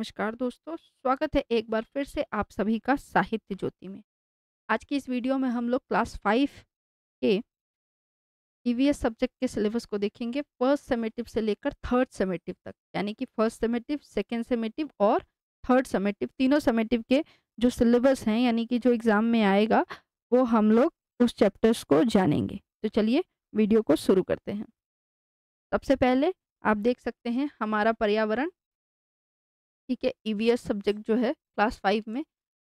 नमस्कार दोस्तों स्वागत है एक बार फिर से आप सभी का साहित्य ज्योति में आज की इस वीडियो में हम लोग क्लास फाइव के ईवीएस e सब्जेक्ट के सिलेबस को देखेंगे फर्स्ट सेमेटिव से लेकर थर्ड सेमेटिव तक यानी कि फर्स्ट सेमेटिव सेकेंड सेमेटिव और थर्ड सेमेटिव तीनों सेमेटिव के जो सिलेबस हैं यानी कि जो एग्ज़ाम में आएगा वो हम लोग उस चैप्टर्स को जानेंगे तो चलिए वीडियो को शुरू करते हैं सबसे पहले आप देख सकते हैं हमारा पर्यावरण ठीक है ई e सब्जेक्ट जो है क्लास फाइव में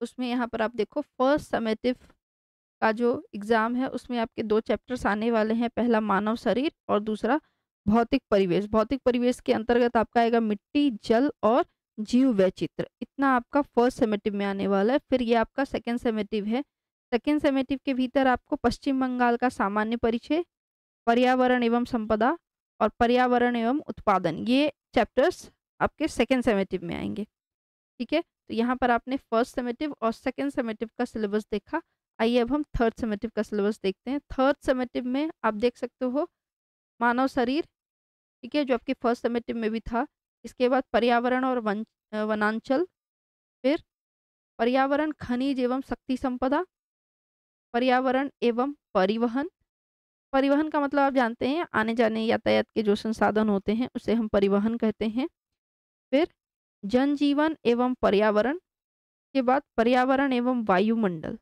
उसमें यहाँ पर आप देखो फर्स्ट समेटिव का जो एग्ज़ाम है उसमें आपके दो चैप्टर्स आने वाले हैं पहला मानव शरीर और दूसरा भौतिक परिवेश भौतिक परिवेश के अंतर्गत आपका आएगा मिट्टी जल और जीव वैचित्र इतना आपका फर्स्ट सेमेटिव में आने वाला है फिर ये आपका सेकेंड सेमेटिव है सेकेंड सेमेटिव के भीतर आपको पश्चिम बंगाल का सामान्य परिचय पर्यावरण एवं संपदा और पर्यावरण एवं उत्पादन ये चैप्टर्स आपके सेकेंड सेमेटिव में आएंगे ठीक है तो यहाँ पर आपने फर्स्ट सेमेटिव और सेकेंड सेमेटिव का सिलेबस देखा आइए अब हम थर्ड सेमेटिव का सिलेबस देखते हैं थर्ड सेमेटिव में आप देख सकते हो मानव शरीर ठीक है जो आपके फर्स्ट सेमेटिव में भी था इसके बाद पर्यावरण और वन वनांचल फिर पर्यावरण खनिज एवं शक्ति संपदा पर्यावरण एवं परिवहन परिवहन का मतलब आप जानते हैं आने जाने यातायात के जो संसाधन होते हैं उसे हम परिवहन कहते हैं फिर जनजीवन एवं पर्यावरण के बाद पर्यावरण एवं वायुमंडल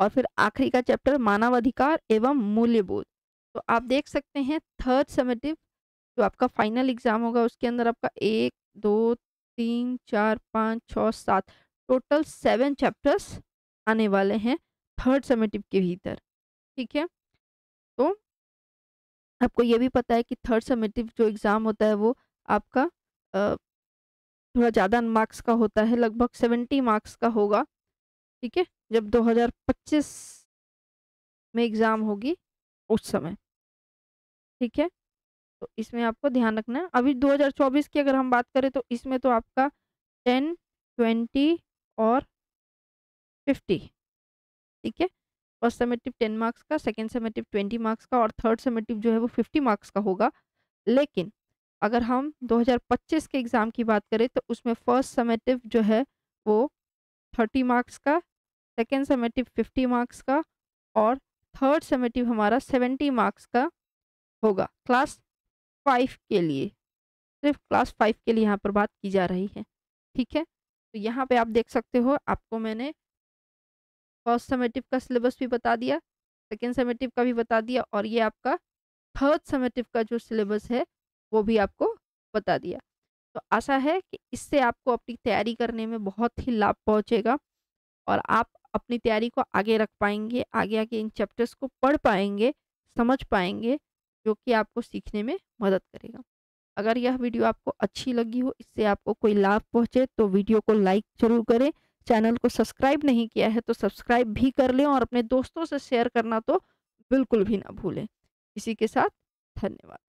और फिर आखिरी का चैप्टर मानवाधिकार एवं मूल्यबोध तो आप देख सकते हैं थर्ड समेटिव जो आपका फाइनल एग्जाम होगा उसके अंदर आपका एक दो तीन चार पाँच छः सात टोटल सेवन चैप्टर्स आने वाले हैं थर्ड समेटिव के भीतर ठीक है तो आपको ये भी पता है कि थर्ड समेटिव जो एग्ज़ाम होता है वो आपका थोड़ा ज़्यादा मार्क्स का होता है लगभग सेवेंटी मार्क्स का होगा ठीक है जब 2025 में एग्ज़ाम होगी उस समय ठीक है तो इसमें आपको ध्यान रखना है अभी 2024 की अगर हम बात करें तो इसमें तो आपका टेन ट्वेंटी और फिफ्टी ठीक है फर्स्ट सेमेटिव टेन मार्क्स का सेकेंड सेमेटिव ट्वेंटी मार्क्स का और थर्ड सेमेटिव जो है वो फिफ्टी मार्क्स का होगा लेकिन अगर हम 2025 के एग्ज़ाम की बात करें तो उसमें फर्स्ट समेटिव जो है वो 30 मार्क्स का सेकेंड समेटिव 50 मार्क्स का और थर्ड समेटिव हमारा 70 मार्क्स का होगा क्लास फाइव के लिए सिर्फ क्लास फाइव के लिए यहाँ पर बात की जा रही है ठीक है तो यहाँ पे आप देख सकते हो आपको मैंने फर्स्ट समेटिव का सिलेबस भी बता दिया सेकेंड समेटिव का भी बता दिया और ये आपका थर्ड समेटिव का जो सिलेबस है वो भी आपको बता दिया तो आशा है कि इससे आपको अपनी तैयारी करने में बहुत ही लाभ पहुँचेगा और आप अपनी तैयारी को आगे रख पाएंगे आगे आगे इन चैप्टर्स को पढ़ पाएंगे समझ पाएंगे जो कि आपको सीखने में मदद करेगा अगर यह वीडियो आपको अच्छी लगी हो इससे आपको कोई लाभ पहुंचे तो वीडियो को लाइक जरूर करें चैनल को सब्सक्राइब नहीं किया है तो सब्सक्राइब भी कर लें और अपने दोस्तों से शेयर करना तो बिल्कुल भी ना भूलें इसी के साथ धन्यवाद